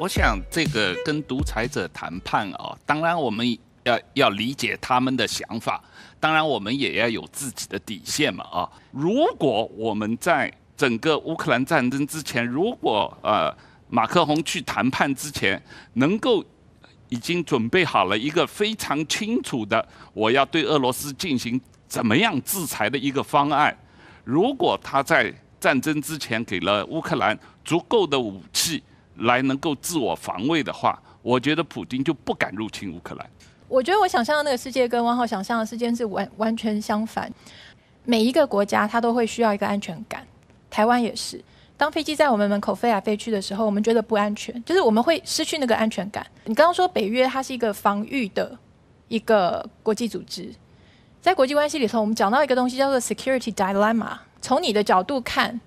我想这个跟独裁者谈判啊，当然我们要要理解他们的想法，当然我们也要有自己的底线嘛啊。如果我们在整个乌克兰战争之前，如果呃马克宏去谈判之前，能够已经准备好了一个非常清楚的，我要对俄罗斯进行怎么样制裁的一个方案，如果他在战争之前给了乌克兰足够的武器。来能够自我防卫的话，我觉得普京就不敢入侵乌克兰。我觉得我想象的那个世界跟汪浩想象的世界是完完全相反。每一个国家它都会需要一个安全感，台湾也是。当飞机在我们门口飞来飞去的时候，我们觉得不安全，就是我们会失去那个安全感。你刚刚说北约它是一个防御的一个国际组织，在国际关系里头，我们讲到一个东西叫做 security dilemma。从你的角度看。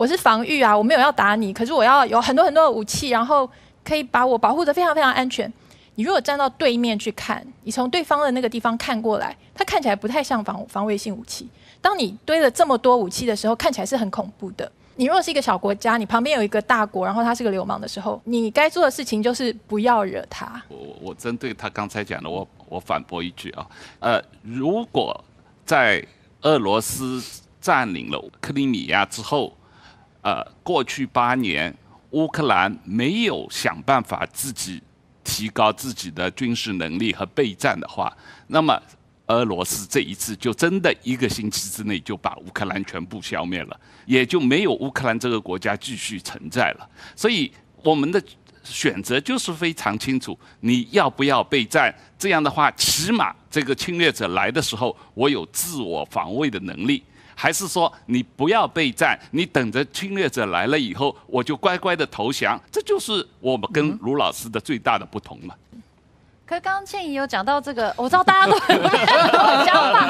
我是防御啊，我没有要打你，可是我要有很多很多的武器，然后可以把我保护的非常非常安全。你如果站到对面去看，你从对方的那个地方看过来，它看起来不太像防防卫性武器。当你堆了这么多武器的时候，看起来是很恐怖的。你如果是一个小国家，你旁边有一个大国，然后他是个流氓的时候，你该做的事情就是不要惹他。我我针对他刚才讲的，我我反驳一句啊，呃，如果在俄罗斯占领了克里米亚之后。呃，过去八年，乌克兰没有想办法自己提高自己的军事能力和备战的话，那么俄罗斯这一次就真的一个星期之内就把乌克兰全部消灭了，也就没有乌克兰这个国家继续存在了。所以我们的选择就是非常清楚：你要不要备战？这样的话，起码这个侵略者来的时候，我有自我防卫的能力。还是说你不要备战，你等着侵略者来了以后，我就乖乖的投降。这就是我们跟卢老师的最大的不同嘛。可刚刚倩怡有讲到这个，我知道大家都很样的想法，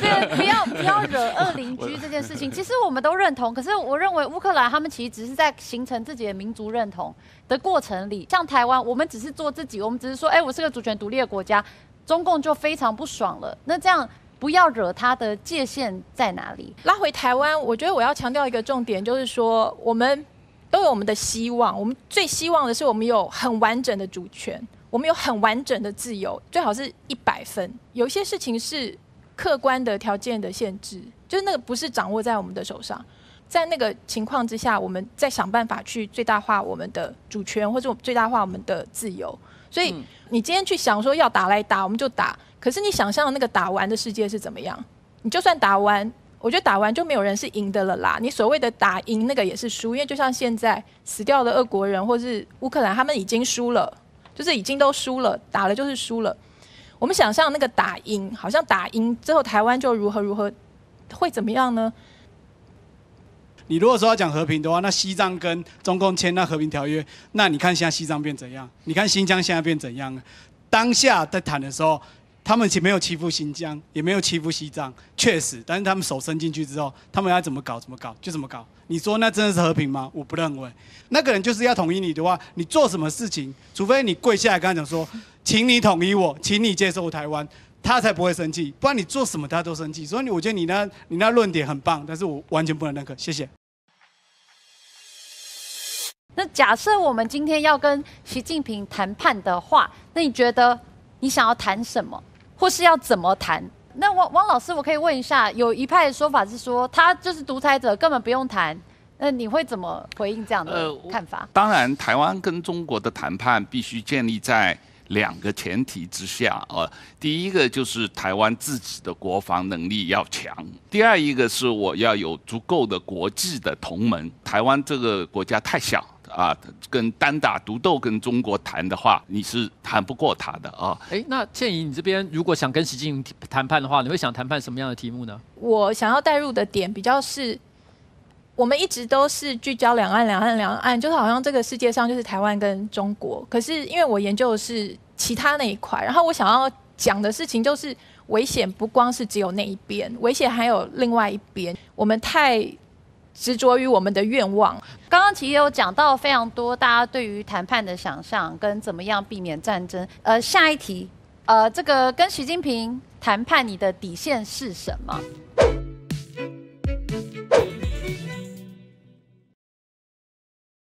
对，不要不要惹恶邻居这件事情，其实我们都认同。可是我认为乌克兰他们其实只是在形成自己的民族认同的过程里，像台湾，我们只是做自己，我们只是说，哎，我是个主权独立的国家，中共就非常不爽了。那这样。不要惹他的界限在哪里？拉回台湾，我觉得我要强调一个重点，就是说我们都有我们的希望，我们最希望的是我们有很完整的主权，我们有很完整的自由，最好是一百分。有些事情是客观的条件的限制，就是那个不是掌握在我们的手上。在那个情况之下，我们再想办法去最大化我们的主权，或者最大化我们的自由。所以你今天去想说要打来打，我们就打。可是你想象那个打完的世界是怎么样？你就算打完，我觉得打完就没有人是赢的了啦。你所谓的打赢那个也是输，因为就像现在死掉的俄国人或是乌克兰，他们已经输了，就是已经都输了，打了就是输了。我们想象那个打赢，好像打赢之后台湾就如何如何，会怎么样呢？你如果说要讲和平的话，那西藏跟中共签那和平条约，那你看现在西藏变怎样？你看新疆现在变怎样了？当下在谈的时候，他们既没有欺负新疆，也没有欺负西藏，确实，但是他们手伸进去之后，他们要怎么搞怎么搞，就怎么搞。你说那真的是和平吗？我不认为。那个人就是要统一你的话，你做什么事情，除非你跪下来跟他讲说，请你统一我，请你接受台湾，他才不会生气。不然你做什么他都生气。所以我觉得你那你那论点很棒，但是我完全不能认可。谢谢。那假设我们今天要跟习近平谈判的话，那你觉得你想要谈什么，或是要怎么谈？那汪汪老师，我可以问一下，有一派的说法是说他就是独裁者，根本不用谈。那你会怎么回应这样的看法？当然，台湾跟中国的谈判必须建立在两个前提之下呃，第一个就是台湾自己的国防能力要强；第二一个是我要有足够的国际的同盟。台湾这个国家太小。啊，跟单打独斗跟中国谈的话，你是谈不过他的啊。哎，那倩怡，你这边如果想跟习近平谈判的话，你会想谈判什么样的题目呢？我想要带入的点比较是，我们一直都是聚焦两岸两岸两岸，就是好像这个世界上就是台湾跟中国。可是因为我研究的是其他那一块，然后我想要讲的事情就是危险不光是只有那一边，危险还有另外一边。我们太。执着于我们的愿望。刚刚其实有讲到非常多，大家对于谈判的想象跟怎么样避免战争。呃，下一题，呃，这个跟习近平谈判，你的底线是什么？